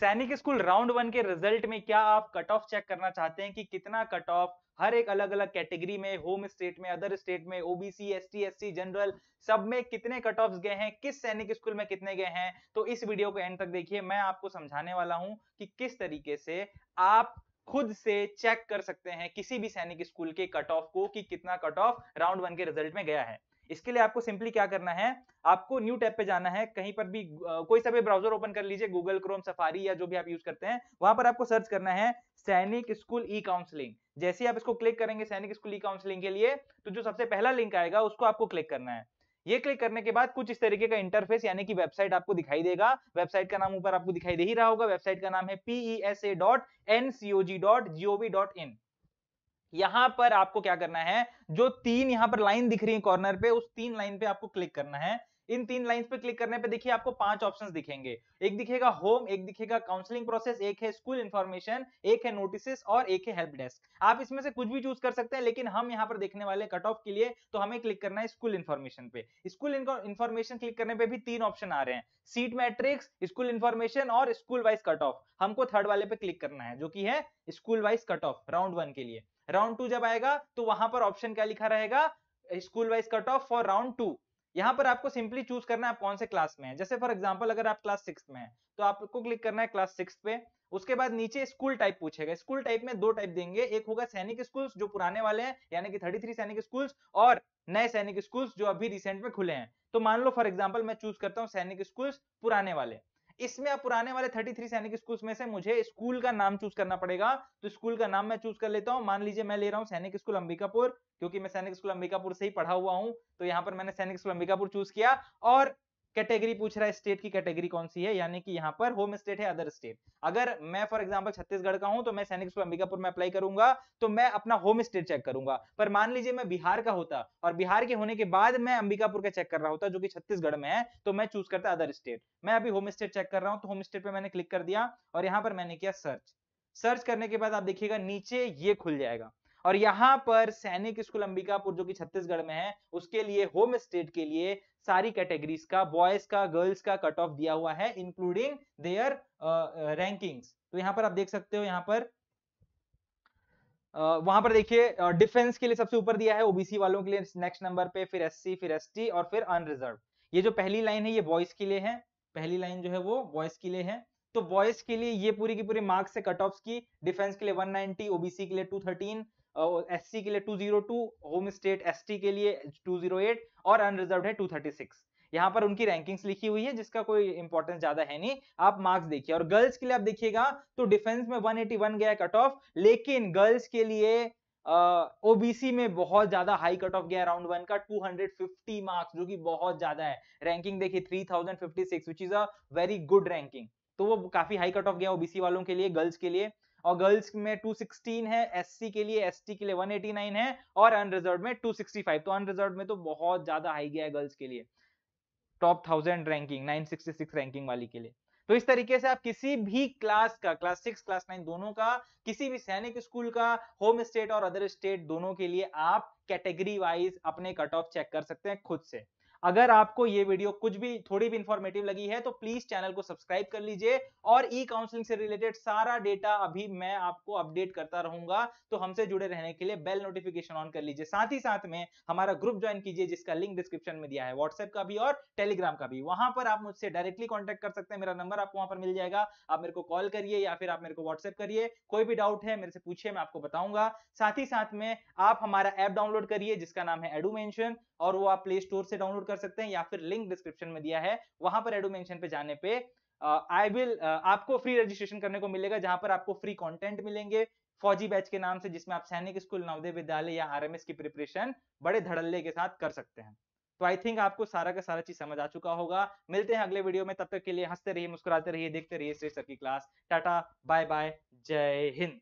सैनिक school round one के result में क्या आप कट ऑफ चेक करना चाहते हैं कि कितना कट ऑफ हर एक अलग अलग कैटेगरी में होम स्टेट में अदर स्टेट में ओबीसी एस टी जनरल सब में कितने कट ऑफ गए हैं किस सैनिक स्कूल में कितने गए हैं तो इस वीडियो को एंड तक देखिए मैं आपको समझाने वाला हूं कि किस तरीके से आप खुद से चेक कर सकते हैं किसी भी सैनिक स्कूल के कट ऑफ को कि कितना कट ऑफ राउंड वन के रिजल्ट में गया है इसके लिए आपको सिंपली क्या करना है आपको न्यू टैब पे जाना है कहीं पर भी कोई सा भी ब्राउजर ओपन कर लीजिए गूगल क्रोम सफारी या जो भी आप यूज करते हैं वहां पर आपको सर्च करना है सैनिक स्कूल ई काउंसलिंग जैसे आप इसको क्लिक करेंगे सैनिक स्कूल ई काउंसलिंग के लिए तो जो सबसे पहला लिंक आएगा उसको आपको क्लिक करना है ये क्लिक करने के बाद कुछ इस तरीके का इंटरफेस यानी कि वेबसाइट आपको दिखाई देगा वेबसाइट का नाम ऊपर आपको दिखाई दे ही रहा होगा वेबसाइट का नाम है P E S A dot N C O G dot G O V dot in यहां पर आपको क्या करना है जो तीन यहां पर लाइन दिख रही है कॉर्नर पे उस तीन लाइन पे आपको क्लिक करना है इन तीन लाइंस पे क्लिक करने पे देखिए आपको पांच ऑप्शंस दिखेंगे एक दिखेगा होम एक दिखेगा काउंसलिंग प्रोसेस एक है स्कूल इन्फॉर्मेशन एक है नोटिस और एक है हेल्प डेस्क आप इसमें से कुछ भी चूज कर सकते हैं लेकिन हम यहाँ पर देखने वाले कट ऑफ के लिए तो हमें क्लिक करना है स्कूल इन्फॉर्मेशन पे स्कूल इन्फॉर्मेशन क्लिक करने पे भी तीन ऑप्शन आ रहे हैं सीट मैट्रिक्स स्कूल इन्फॉर्मेशन और स्कूल वाइज कट ऑफ हमको थर्ड वाले पे क्लिक करना है जो की है school wise cut off round one के लिए राउंड टू जब आएगा तो वहां पर ऑप्शन क्या लिखा रहेगा school wise cut off for round two यहाँ पर आपको सिंपली चूज करना है आप कौन से क्लास में है जैसे फॉर एग्जाम्पल अगर आप क्लास सिक्स में है तो आपको क्लिक करना है क्लास सिक्स पे उसके बाद नीचे स्कूल टाइप पूछेगा स्कूल टाइप में दो टाइप देंगे एक होगा सैनिक स्कूल्स जो पुराने वाले हैं यानी कि थर्टी थ्री सैनिक स्कूल्स और नए सैनिक स्कूल्स जो अभी रिसेंट में खुले हैं तो मान लो फॉर एग्जाम्पल मैं चूज करता हूँ सैनिक स्कूल्स पुराने वाले इसमें आप पुराने वाले 33 सैनिक स्कूल में से मुझे स्कूल का नाम चूज करना पड़ेगा तो स्कूल का नाम मैं चूज कर लेता हूँ मान लीजिए मैं ले रहा हूँ सैनिक स्कूल अंबिकापुर क्योंकि मैं सैनिक स्कूल अंबिकापुर से ही पढ़ा हुआ हूँ तो यहाँ पर मैंने सैनिक स्कूल अंबिकापुर चूज किया और कैटेगरी पूछ रहा है स्टेट की कैटेगरी कौन सी है यानी कि यहाँ पर होम स्टेट है अदर स्टेट अगर मैं फॉर एग्जांपल छत्तीसगढ़ का हूं तो मैं सैनिक स्कूल अंबिकापुर में अप्लाई करूंगा तो मैं अपना होम स्टेट चेक करूंगा पर मान लीजिए मैं बिहार का होता और बिहार के होने के बाद मैं अंबिकापुर का चेक कर रहा होता जो कि छत्तीसगढ़ में है तो मैं चूज करता अदर स्टेट मैं अभी होम स्टेट चेक कर रहा हूँ तो होम स्टेट पर मैंने क्लिक कर दिया और यहाँ पर मैंने किया सर्च सर्च करने के बाद आप देखिएगा नीचे ये खुल जाएगा और यहाँ पर सैनिक स्कूल अंबिकापुर जो कि छत्तीसगढ़ में है उसके लिए होम स्टेट के लिए सारी कैटेगरीज का बॉयज का गर्ल्स का कट ऑफ दिया हुआ है इंक्लूडिंग देयर रैंकिंग्स तो यहाँ पर आप देख सकते हो यहाँ पर Uh, वहां पर देखिए डिफेंस uh, के लिए सबसे ऊपर दिया है ओबीसी वालों के लिए नेक्स्ट नंबर पे फिर एससी फिर एसटी और फिर अनरिजर्व ये जो पहली लाइन है ये बॉयज के लिए है पहली लाइन जो है वो बॉयज के लिए है तो बॉयज के लिए ये पूरी की पूरी मार्क्स है कट ऑफ की डिफेंस के लिए 190 ओबीसी के लिए 213 एस सी के लिए 202 होम स्टेट एसटी के लिए 208 और अनरिजर्व है 236 यहाँ पर उनकी रैंकिंग्स लिखी हुई है जिसका कोई इंपॉर्टेंस ज्यादा है नहीं आप मार्क्स देखिए और गर्ल्स के लिए आप देखिएगा तो डिफेंस में 181 गया कट ऑफ लेकिन गर्ल्स के लिए ओबीसी uh, में बहुत ज्यादा हाई कट ऑफ गया राउंड वन का 250 मार्क्स जो कि बहुत ज्यादा है रैंकिंग देखिए 3056 which is a very good ranking तो वो काफी हाई कट ऑफ गया ओबीसी वालों के लिए गर्ल्स के लिए और गर्ल्स में 216 है एससी के लिए एसटी के लिए 189 है और अनरिजर्व में 265 तो अनरिजर्व में तो बहुत ज्यादा हाई गया है गर्ल्स के लिए टॉप थाउजेंड रैंकिंग 966 रैंकिंग वाली के लिए तो इस तरीके से आप किसी भी क्लास का क्लास सिक्स क्लास नाइन दोनों का किसी भी सैनिक स्कूल का होम स्टेट और अदर स्टेट दोनों के लिए आप कैटेगरी वाइज अपने कट ऑफ चेक कर सकते हैं खुद से अगर आपको ये वीडियो कुछ भी थोड़ी भी इंफॉर्मेटिव लगी है तो प्लीज चैनल को सब्सक्राइब कर लीजिए और ई काउंसलिंग से रिलेटेड सारा डेटा अभी मैं आपको अपडेट करता रहूंगा तो हमसे जुड़े रहने के लिए बेल नोटिफिकेशन ऑन कर लीजिए साथ ही साथ में हमारा ग्रुप ज्वाइन कीजिए जिसका लिंक डिस्क्रिप्शन में दिया है व्हाट्सएप का भी और टेलीग्राम का भी वहां पर आप मुझसे डायरेक्टली कॉन्टेक्ट कर सकते हैं मेरा नंबर आपको वहां पर मिल जाएगा आप मेरे को कॉल करिए या फिर आप मेरे को व्हाट्सएप करिए कोई भी डाउट है मेरे से पूछिए मैं आपको बताऊंगा साथ ही साथ में आप हमारा ऐप डाउनलोड करिए जिसका नाम है एडूमेंशन और वो आप प्ले स्टोर से डाउनलोड कर सकते हैं या फिर लिंक डिस्क्रिप्शन में दिया है वहां पर एडोमेंशन पे जाने पे आई विल आपको फ्री रजिस्ट्रेशन करने को मिलेगा जहां पर आपको फ्री कंटेंट मिलेंगे फौजी बैच के नाम से जिसमें आप सैनिक स्कूल नवोदय विद्यालय या आरएमएस की प्रिपरेशन बड़े धड़ल्ले के साथ कर सकते हैं तो आई थिंक आपको सारा का सारा चीज समझ आ चुका होगा मिलते हैं अगले वीडियो में तब तक के लिए हंसते रहिए मुस्कुराते रहिए देखते रहिए श्रेष्ठ सर की क्लास टाटा बाय बाय जय हिंद